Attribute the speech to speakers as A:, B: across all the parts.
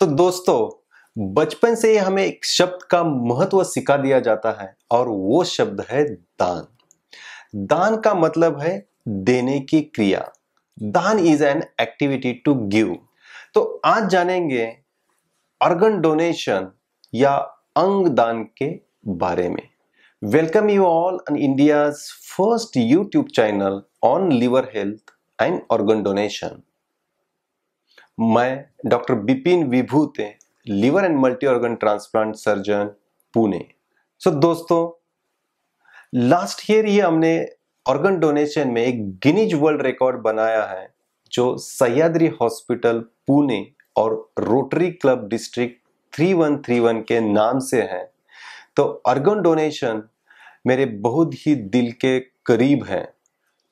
A: तो दोस्तों बचपन से ही हमें एक शब्द का महत्व सिखा दिया जाता है और वो शब्द है दान दान का मतलब है देने की क्रिया दान is an activity to give तो आज जानेंगे ऑर्गन डोनेशन या अंग दान के बारे में welcome you all on India first YouTube channel on liver health and organ donation मैं doctor Bipin Vibhute liver and multi organ transplant surgeon Pune so so, दोस्तों लास्ट ईयर ये हमने ऑर्गन डोनेशन में एक गिनीज वर्ल्ड रिकॉर्ड बनाया है जो सह्याद्री हॉस्पिटल पुणे और रोटरी क्लब डिस्ट्रिक्ट 3131 के नाम से है तो ऑर्गन डोनेशन मेरे बहुत ही दिल के करीब है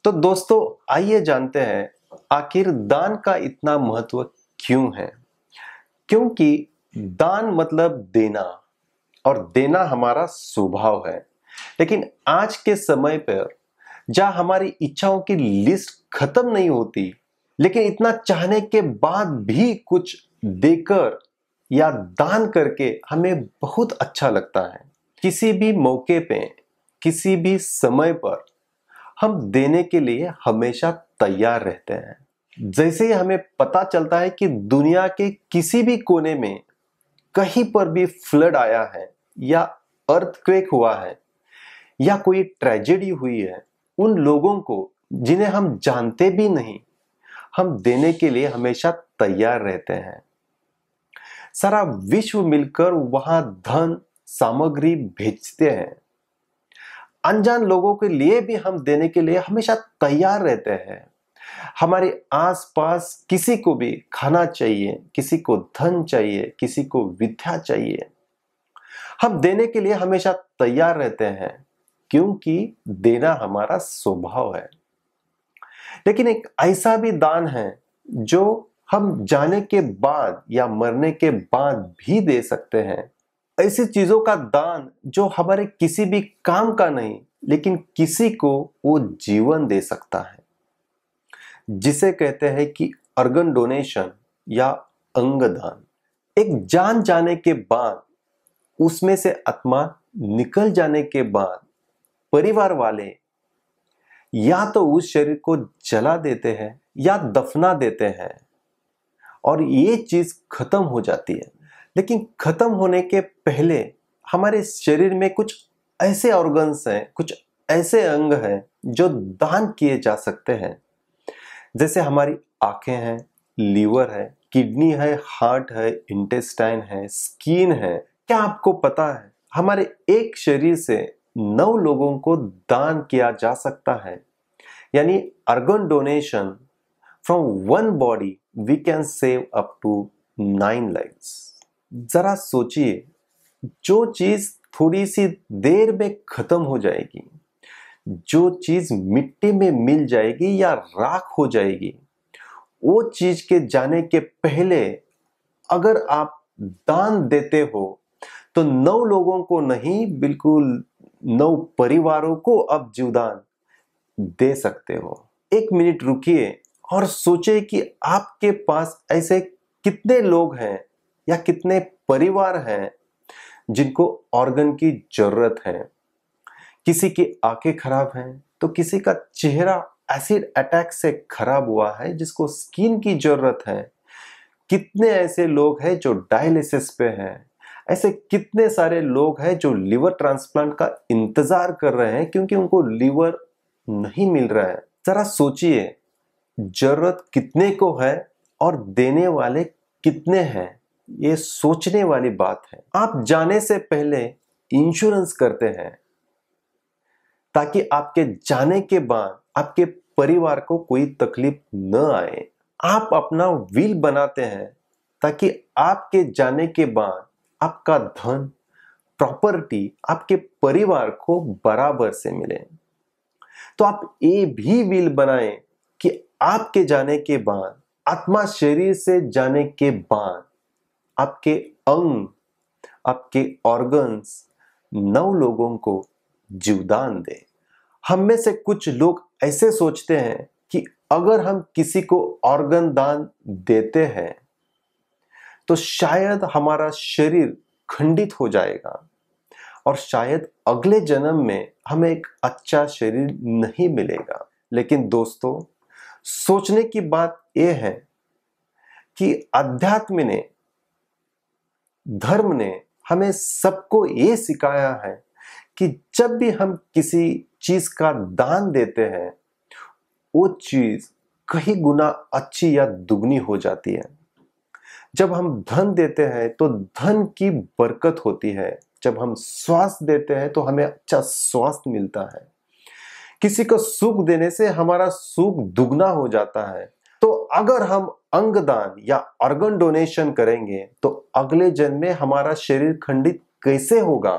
A: तो दोस्तों आइए जानते हैं आखिर दान का इतना महत्व क्यों है क्योंकि दान मतलब देना और देना हमारा स्वभाव है लेकिन आज के समय पर जहां हमारी इच्छाओं की लिस्ट खत्म नहीं होती लेकिन इतना चाहने के बाद भी कुछ देकर या दान करके हमें बहुत अच्छा लगता है किसी भी मौके पे किसी भी समय पर हम देने के लिए हमेशा तैयार रहते हैं जैसे ही हमें पता चलता है कि दुनिया के किसी भी कोने में कहीं पर भी फ्लड आया है या अर्थक्वेक हुआ है या कोई ट्रेजेडी हुई है उन लोगों को जिन्हें हम जानते भी नहीं हम देने के लिए हमेशा तैयार रहते हैं सारा विश्व मिलकर वहां धन सामग्री भेजते हैं अनजान लोगों के लिए भी हम देने के लिए हमेशा तैयार रहते हैं हमारे आसपास किसी को भी खाना चाहिए किसी को धन चाहिए किसी को विद्या चाहिए हम देने के लिए हमेशा तैयार रहते हैं क्योंकि देना हमारा स्वभाव है लेकिन एक ऐसा भी दान है जो हम जाने के बाद या मरने के बाद भी दे सकते हैं ऐसी चीजों का दान जो हमारे किसी भी काम का नहीं लेकिन किसी को वो जीवन दे सकता है जिसे कहते हैं कि अर्गन डोनेशन या अंग दान एक जान जाने के बाद उसमें से आत्मा निकल जाने के बाद परिवार वाले या तो उस शरीर को जला देते हैं या दफना देते हैं और ये चीज खत्म हो जाती है लेकिन ख़त्म होने के पहले हमारे शरीर में कुछ ऐसे ऑर्गन्स हैं कुछ ऐसे अंग हैं जो दान किए जा सकते हैं जैसे हमारी आंखें हैं लीवर है किडनी है हार्ट है इंटेस्टाइन है स्किन है क्या आपको पता है हमारे एक शरीर से नौ लोगों को दान किया जा सकता है यानी organ donation from one body we can save up to nine lives जरा सोचिए जो चीज थोड़ी सी देर में खत्म हो जाएगी जो चीज मिट्टी में मिल जाएगी या राख हो जाएगी वो चीज के जाने के पहले अगर आप दान देते हो तो नौ लोगों को नहीं बिल्कुल नौ परिवारों को आप जीवदान दे सकते हो एक मिनट रुकिए और सोचे कि आपके पास ऐसे कितने लोग हैं या कितने परिवार हैं जिनको ऑर्गन की जरूरत है किसी की आंखें खराब हैं तो किसी का चेहरा एसिड अटैक से खराब हुआ है जिसको स्किन की जरूरत है कितने ऐसे लोग हैं जो डायलिसिस पे हैं ऐसे कितने सारे लोग हैं जो लीवर ट्रांसप्लांट का इंतजार कर रहे हैं क्योंकि उनको लीवर नहीं मिल रहा है जरा सोचिए जरूरत कितने को है और देने वाले कितने हैं ये सोचने वाली बात है आप जाने से पहले इंश्योरेंस करते हैं ताकि आपके जाने के बाद आपके परिवार को कोई तकलीफ न आए आप अपना विल बनाते हैं ताकि आपके जाने के बाद आपका धन प्रॉपर्टी आपके परिवार को बराबर से मिले तो आप ये भी विल बनाएं कि आपके जाने के बाद आत्मा शरीर से जाने के बाद आपके अंग आपके ऑर्गन्स नौ लोगों को जीवदान दे हम में से कुछ लोग ऐसे सोचते हैं कि अगर हम किसी को ऑर्गन दान देते हैं तो शायद हमारा शरीर खंडित हो जाएगा और शायद अगले जन्म में हमें एक अच्छा शरीर नहीं मिलेगा लेकिन दोस्तों सोचने की बात यह है कि अध्यात्म ने धर्म ने हमें सबको ये सिखाया है कि जब भी हम किसी चीज का दान देते हैं वो चीज कहीं गुना अच्छी या दुगनी हो जाती है जब हम धन देते हैं तो धन की बरकत होती है जब हम स्वास्थ्य देते हैं तो हमें अच्छा स्वास्थ्य मिलता है किसी को सुख देने से हमारा सुख दुगना हो जाता है अगर हम अंगदान या ऑर्गन डोनेशन करेंगे तो अगले जन्म में हमारा शरीर खंडित कैसे होगा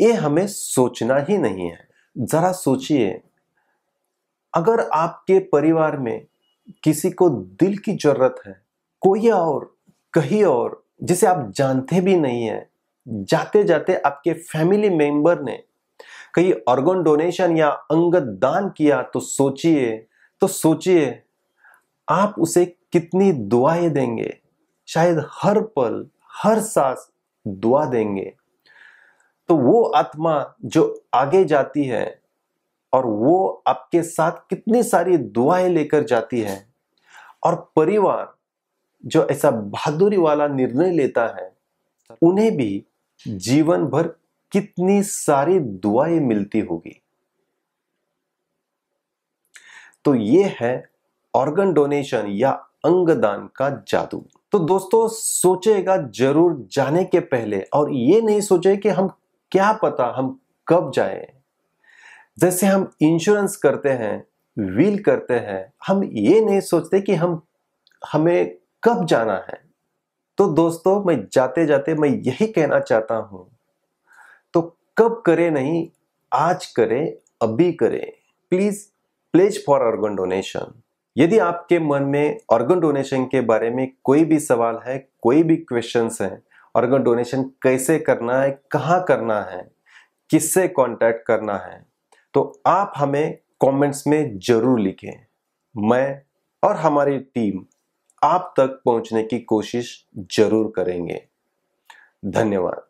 A: ये हमें सोचना ही नहीं है जरा सोचिए अगर आपके परिवार में किसी को दिल की जरूरत है कोई और कहीं और जिसे आप जानते भी नहीं है जाते जाते आपके फैमिली मेंबर ने कहीं ऑर्गन डोनेशन या अंग दान किया तो सोचिए तो सोचिए आप उसे कितनी दुआएं देंगे शायद हर पल हर सांस दुआ देंगे तो वो आत्मा जो आगे जाती है और वो आपके साथ कितनी सारी दुआएं लेकर जाती है और परिवार जो ऐसा बहादुरी वाला निर्णय लेता है उन्हें भी जीवन भर कितनी सारी दुआएं मिलती होगी तो ये है ऑर्गन डोनेशन या अंगदान का जादू तो दोस्तों सोचेगा जरूर जाने के पहले और ये नहीं सोचे कि हम क्या पता हम कब जाए जैसे हम इंश्योरेंस करते हैं व्हील करते हैं हम ये नहीं सोचते कि हम हमें कब जाना है तो दोस्तों मैं जाते जाते मैं यही कहना चाहता हूं तो कब करे नहीं आज करे अभी करे please pledge for organ donation यदि आपके मन में ऑर्गन डोनेशन के बारे में कोई भी सवाल है कोई भी क्वेश्चन है ऑर्गन डोनेशन कैसे करना है कहाँ करना है किससे कांटेक्ट करना है तो आप हमें कमेंट्स में जरूर लिखें मैं और हमारी टीम आप तक पहुंचने की कोशिश जरूर करेंगे धन्यवाद